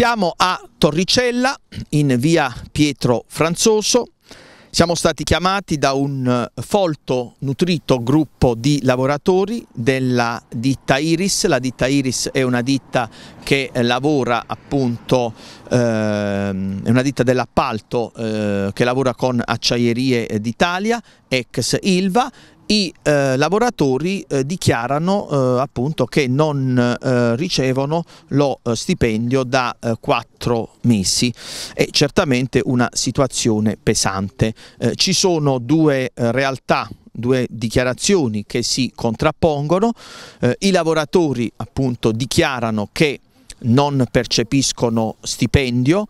Siamo a Torricella, in via Pietro Franzoso. Siamo stati chiamati da un eh, folto, nutrito gruppo di lavoratori della ditta Iris. La ditta Iris è una ditta che eh, lavora appunto, eh, è una ditta dell'appalto eh, che lavora con acciaierie d'Italia, ex Ilva i eh, lavoratori eh, dichiarano eh, appunto che non eh, ricevono lo eh, stipendio da eh, quattro mesi. È certamente una situazione pesante. ci sono due realtà due dichiarazioni che si contrappongono, i lavoratori appunto dichiarano che non percepiscono stipendio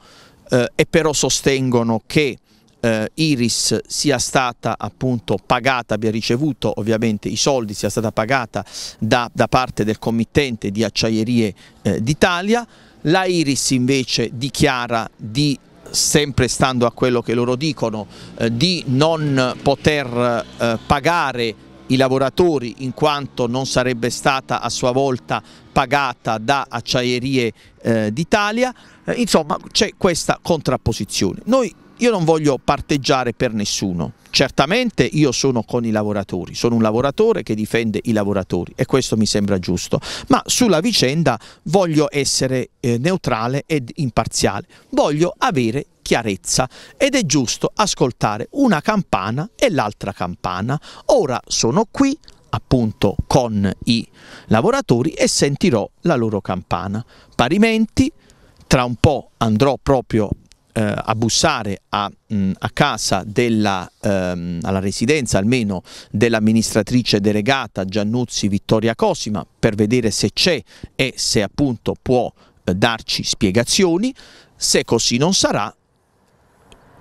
e però sostengono che eh, Iris sia stata appunto pagata, abbia ricevuto ovviamente i soldi, sia stata pagata da, da parte del committente di Acciaierie eh, d'Italia. La Iris invece dichiara di sempre stando a quello che loro dicono, eh, di non poter eh, pagare i lavoratori in quanto non sarebbe stata a sua volta pagata da acciaierie eh, d'Italia, eh, insomma c'è questa contrapposizione. Noi io non voglio parteggiare per nessuno. Certamente io sono con i lavoratori, sono un lavoratore che difende i lavoratori e questo mi sembra giusto, ma sulla vicenda voglio essere eh, neutrale ed imparziale, voglio avere chiarezza ed è giusto ascoltare una campana e l'altra campana. Ora sono qui appunto con i lavoratori e sentirò la loro campana. Parimenti tra un po' andrò proprio eh, a bussare a, mh, a casa della, ehm, alla residenza almeno dell'amministratrice delegata Giannuzzi Vittoria Cosima per vedere se c'è e se appunto può eh, darci spiegazioni. Se così non sarà,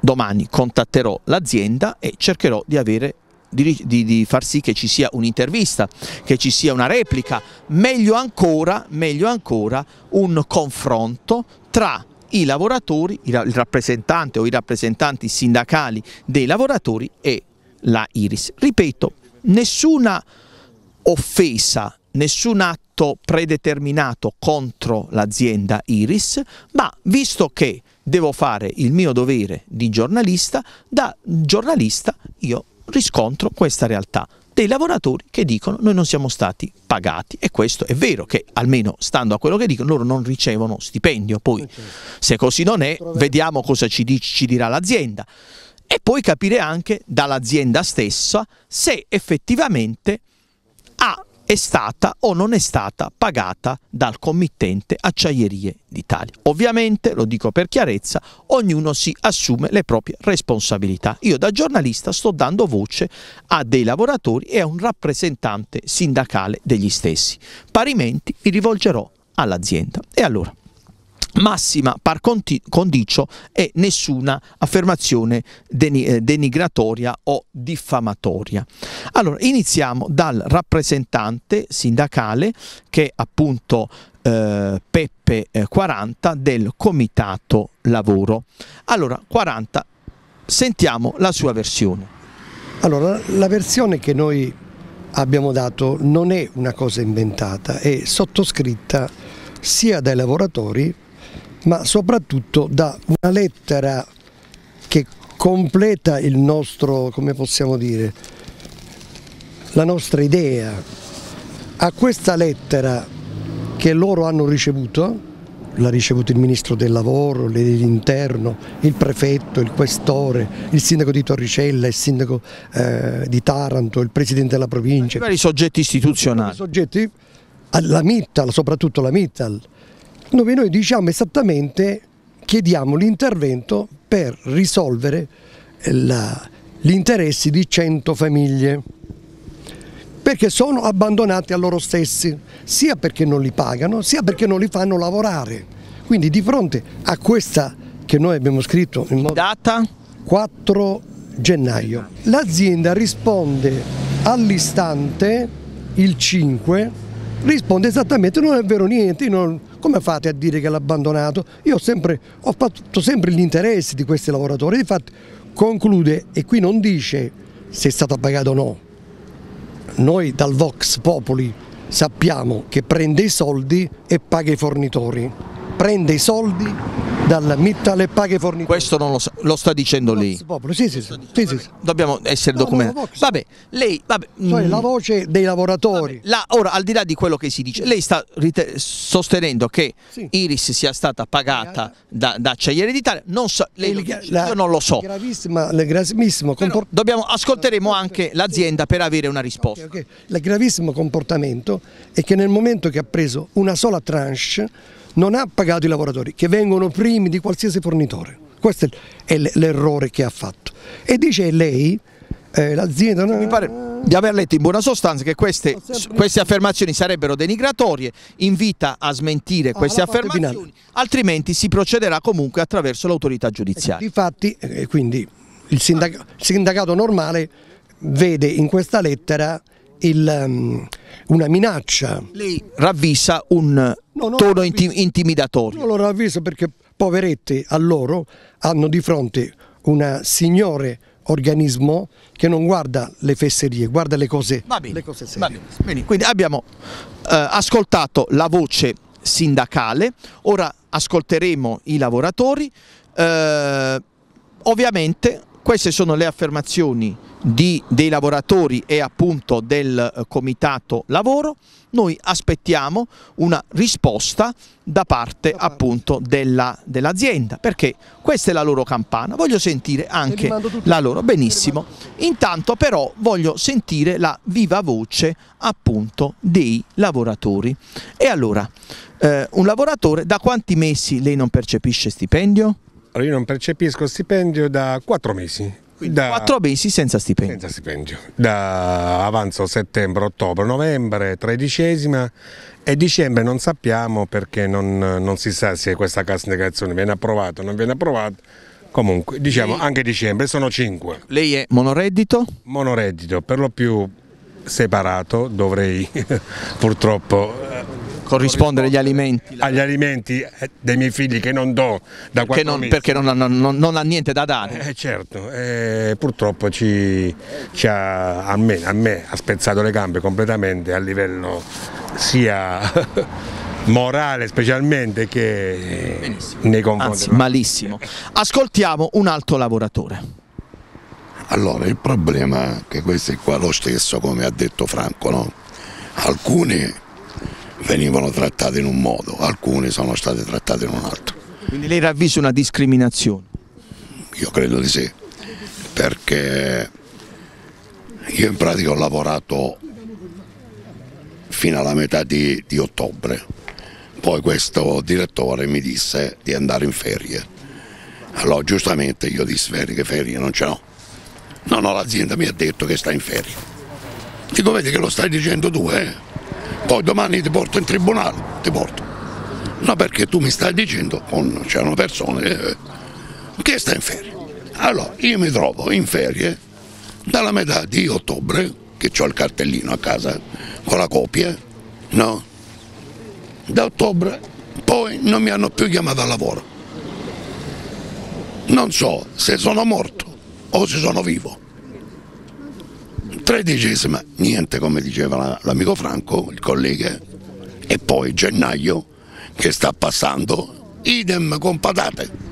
domani contatterò l'azienda e cercherò di avere di, di, far sì che ci sia un'intervista, che ci sia una replica, meglio ancora, meglio ancora un confronto tra i lavoratori, il rappresentante o i rappresentanti sindacali dei lavoratori e la Iris. Ripeto, nessuna offesa, nessun atto predeterminato contro l'azienda Iris, ma visto che devo fare il mio dovere di giornalista, da giornalista io riscontro questa realtà dei lavoratori che dicono noi non siamo stati pagati e questo è vero che almeno stando a quello che dicono loro non ricevono stipendio, poi eh, certo. se così non è vediamo cosa ci, dice, ci dirà l'azienda e poi capire anche dall'azienda stessa se effettivamente ha è stata o non è stata pagata dal committente Acciaierie d'Italia. Ovviamente, lo dico per chiarezza, ognuno si assume le proprie responsabilità. Io da giornalista sto dando voce a dei lavoratori e a un rappresentante sindacale degli stessi. Parimenti mi rivolgerò all'azienda. E allora? massima par condicio e nessuna affermazione eh, denigratoria o diffamatoria. Allora, iniziamo dal rappresentante sindacale che è appunto eh, Peppe eh, 40 del Comitato Lavoro. Allora, 40, sentiamo la sua versione. Allora, la versione che noi abbiamo dato non è una cosa inventata, è sottoscritta sia dai lavoratori ma soprattutto da una lettera che completa il nostro, come possiamo dire, la nostra idea. A questa lettera che loro hanno ricevuto, l'ha ricevuto il Ministro del Lavoro, l'Interno, il Prefetto, il Questore, il Sindaco di Torricella, il Sindaco eh, di Taranto, il Presidente della Provincia. I vari soggetti istituzionali. I soggetti, la Mittal, soprattutto la Mittal, dove noi diciamo esattamente, chiediamo l'intervento per risolvere la, gli interessi di 100 famiglie perché sono abbandonati a loro stessi, sia perché non li pagano, sia perché non li fanno lavorare. Quindi di fronte a questa che noi abbiamo scritto in modo... Data? 4 gennaio. L'azienda risponde all'istante, il 5, risponde esattamente non è vero niente, non, come fate a dire che l'ha abbandonato? Io ho, sempre, ho fatto sempre gli interessi di questi lavoratori, infatti conclude e qui non dice se è stato pagato o no. Noi dal Vox Popoli sappiamo che prende i soldi e paga i fornitori, prende i soldi dal Mittal alle paghe fornite. Questo non lo, lo sta dicendo lei. Sì, sì, sì, Dobbiamo essere no, documentati. Vabbè, lei... Vabbè, cioè, la mm, voce dei lavoratori. Vabbè, la, ora, al di là di quello che si dice, lei sta sostenendo che Iris sia stata pagata da, da Acciaiere d'Italia, non so, lei il, la, io non lo so. Il gravissimo comportamento... Dobbiamo, ascolteremo anche l'azienda per avere una risposta. Okay, okay. Il gravissimo comportamento è che nel momento che ha preso una sola tranche non ha pagato i lavoratori che vengono primi di qualsiasi fornitore. Questo è l'errore che ha fatto. E dice lei, eh, l'azienda... Mi pare di aver letto in buona sostanza che queste, queste, affermazioni sarebbero denigratorie, invita a smentire ah, queste ah, affermazioni, finale. altrimenti si procederà comunque attraverso l'autorità giudiziaria. Eh, difatti, eh, eh, quindi il sindacato, il sindacato normale vede in questa lettera il, um, una minaccia. Lei ravvisa un no, tono intim- intimidatorio. Non lo avviso perché poveretti a loro hanno di fronte una signore organismo che non guarda le fesserie, guarda le cose, va bene, le cose serie. Bene. Quindi abbiamo eh, ascoltato la voce sindacale, ora ascolteremo i lavoratori, eh, ovviamente queste sono le affermazioni di, dei lavoratori e appunto del eh, comitato lavoro, noi aspettiamo una risposta da parte, da parte. appunto dell'azienda, dell perché questa è la loro campana, voglio sentire anche la loro, benissimo, intanto però voglio sentire la viva voce appunto dei lavoratori. E allora, eh, un lavoratore da quanti mesi lei non percepisce stipendio? Allora io non percepisco stipendio da quattro mesi quindi da, 4 mesi senza stipendio. Senza stipendio. Da avanzo settembre, ottobre, novembre, tredicesima e dicembre non sappiamo perché non, non si sa se questa cassa integrazione viene approvata o non viene approvata. Comunque, diciamo lei, anche dicembre, sono 5. Lei è monoreddito? Monoreddito, per lo più separato, dovrei purtroppo corrispondere agli alimenti. Agli alimenti eh, dei miei figli che non do da qualche mesi. Perché non, non, non, ha niente da dare. Eh, certo, eh, purtroppo ci, ci ha, a, me, a me ha spezzato le gambe completamente a livello sia... morale specialmente che Benissimo. nei confronti. Anzi, malissimo. Ascoltiamo un altro lavoratore. Allora, il problema è che questo è qua lo stesso, come ha detto Franco, no? Alcuni venivano trattate in un modo, alcune sono state trattate in un altro. Quindi lei ravvisa una discriminazione? Io credo di sì, perché io in pratica ho lavorato fino alla metà di, di ottobre, poi questo direttore mi disse di andare in ferie, allora giustamente io dissi ferie che ferie non ce l'ho, no no l'azienda mi ha detto che sta in ferie, dico vedi che lo stai dicendo tu eh? poi domani ti porto in tribunale, ti porto. No, perché tu mi stai dicendo, oh c'è c'erano persone eh, che sta in ferie. Allora, io mi trovo in ferie dalla metà di ottobre, che ho il cartellino a casa con la copia, no? Da ottobre poi non mi hanno più chiamato a lavoro. Non so se sono morto o se sono vivo tredicesima, niente come diceva l'amico Franco, il collega, e poi gennaio che sta passando, idem con patate.